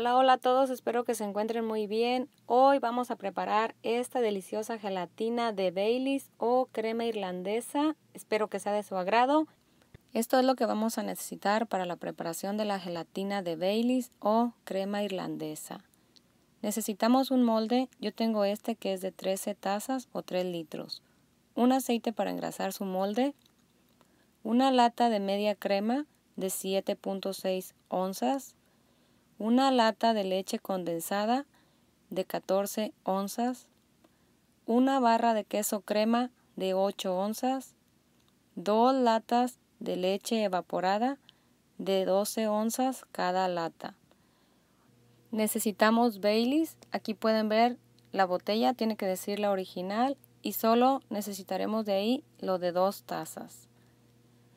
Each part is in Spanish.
Hola, hola a todos, espero que se encuentren muy bien. Hoy vamos a preparar esta deliciosa gelatina de Baileys o crema irlandesa. Espero que sea de su agrado. Esto es lo que vamos a necesitar para la preparación de la gelatina de Baileys o crema irlandesa. Necesitamos un molde, yo tengo este que es de 13 tazas o 3 litros. Un aceite para engrasar su molde. Una lata de media crema de 7.6 onzas una lata de leche condensada de 14 onzas, una barra de queso crema de 8 onzas, dos latas de leche evaporada de 12 onzas cada lata. Necesitamos Baileys, aquí pueden ver la botella, tiene que decir la original y solo necesitaremos de ahí lo de dos tazas.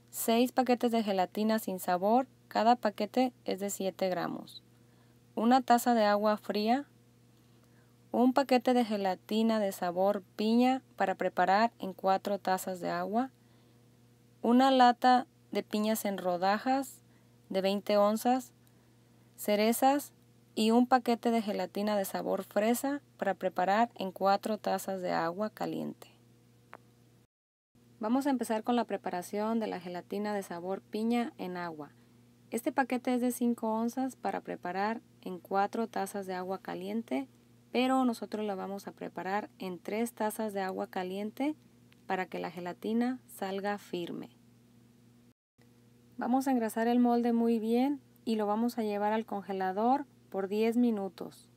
Seis paquetes de gelatina sin sabor, cada paquete es de 7 gramos una taza de agua fría, un paquete de gelatina de sabor piña para preparar en 4 tazas de agua, una lata de piñas en rodajas de 20 onzas, cerezas y un paquete de gelatina de sabor fresa para preparar en cuatro tazas de agua caliente. Vamos a empezar con la preparación de la gelatina de sabor piña en agua. Este paquete es de 5 onzas para preparar en 4 tazas de agua caliente, pero nosotros la vamos a preparar en 3 tazas de agua caliente para que la gelatina salga firme. Vamos a engrasar el molde muy bien y lo vamos a llevar al congelador por 10 minutos.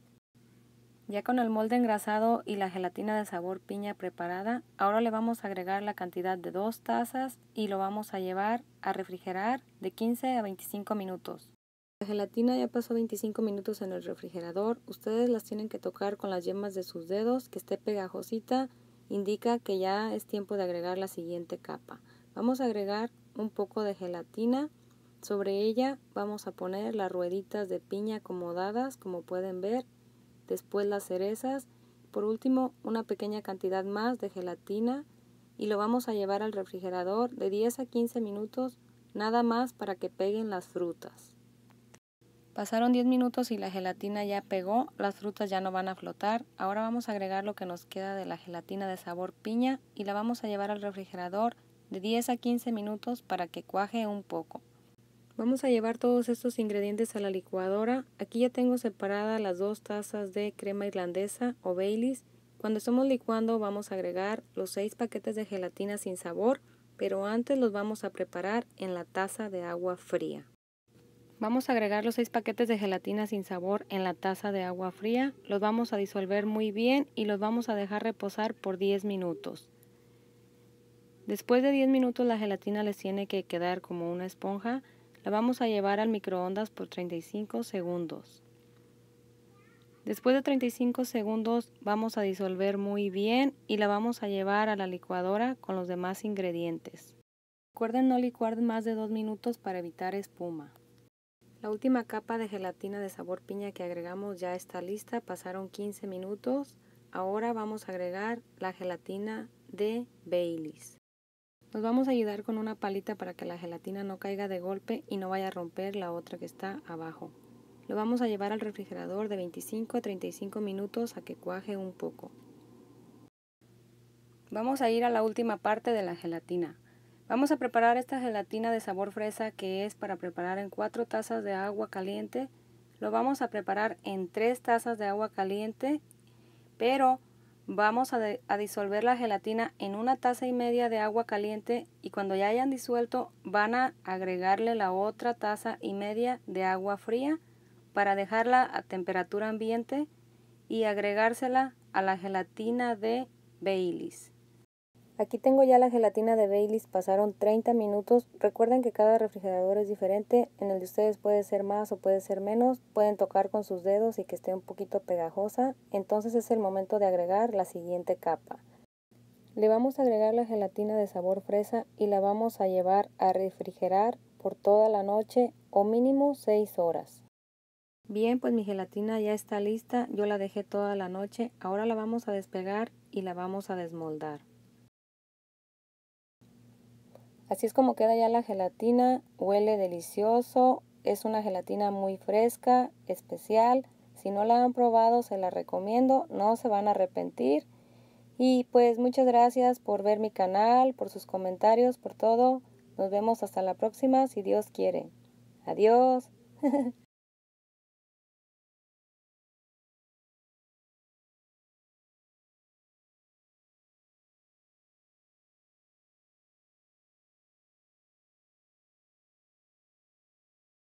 Ya con el molde engrasado y la gelatina de sabor piña preparada, ahora le vamos a agregar la cantidad de 2 tazas y lo vamos a llevar a refrigerar de 15 a 25 minutos. La gelatina ya pasó 25 minutos en el refrigerador. Ustedes las tienen que tocar con las yemas de sus dedos, que esté pegajosita. Indica que ya es tiempo de agregar la siguiente capa. Vamos a agregar un poco de gelatina. Sobre ella vamos a poner las rueditas de piña acomodadas, como pueden ver. Después las cerezas. Por último, una pequeña cantidad más de gelatina. Y lo vamos a llevar al refrigerador de 10 a 15 minutos, nada más para que peguen las frutas. Pasaron 10 minutos y la gelatina ya pegó, las frutas ya no van a flotar. Ahora vamos a agregar lo que nos queda de la gelatina de sabor piña y la vamos a llevar al refrigerador de 10 a 15 minutos para que cuaje un poco. Vamos a llevar todos estos ingredientes a la licuadora. Aquí ya tengo separadas las dos tazas de crema irlandesa o Baileys. Cuando estemos licuando vamos a agregar los 6 paquetes de gelatina sin sabor, pero antes los vamos a preparar en la taza de agua fría. Vamos a agregar los 6 paquetes de gelatina sin sabor en la taza de agua fría. Los vamos a disolver muy bien y los vamos a dejar reposar por 10 minutos. Después de 10 minutos la gelatina les tiene que quedar como una esponja. La vamos a llevar al microondas por 35 segundos. Después de 35 segundos vamos a disolver muy bien y la vamos a llevar a la licuadora con los demás ingredientes. Recuerden no licuar más de 2 minutos para evitar espuma. La última capa de gelatina de sabor piña que agregamos ya está lista, pasaron 15 minutos. Ahora vamos a agregar la gelatina de Baileys. Nos vamos a ayudar con una palita para que la gelatina no caiga de golpe y no vaya a romper la otra que está abajo. Lo vamos a llevar al refrigerador de 25 a 35 minutos a que cuaje un poco. Vamos a ir a la última parte de la gelatina. Vamos a preparar esta gelatina de sabor fresa que es para preparar en 4 tazas de agua caliente. Lo vamos a preparar en 3 tazas de agua caliente, pero vamos a, disolver la gelatina en una taza y media de agua caliente y cuando ya hayan disuelto van a agregarle la otra taza y media de agua fría para dejarla a temperatura ambiente y agregársela a la gelatina de Baileys. Aquí tengo ya la gelatina de Baileys, pasaron 30 minutos. Recuerden que cada refrigerador es diferente, en el de ustedes puede ser más o puede ser menos, pueden tocar con sus dedos y que esté un poquito pegajosa, entonces es el momento de agregar la siguiente capa. Le vamos a agregar la gelatina de sabor fresa y la vamos a llevar a refrigerar por toda la noche o mínimo 6 horas. Bien, pues mi gelatina ya está lista, yo la dejé toda la noche, ahora la vamos a despegar y la vamos a desmoldar. Así es como queda ya la gelatina, huele delicioso, es una gelatina muy fresca, especial. Si no la han probado, se la recomiendo, no se van a arrepentir. Y pues muchas gracias por ver mi canal, por sus comentarios, por todo. Nos vemos hasta la próxima, si Dios quiere. Adiós.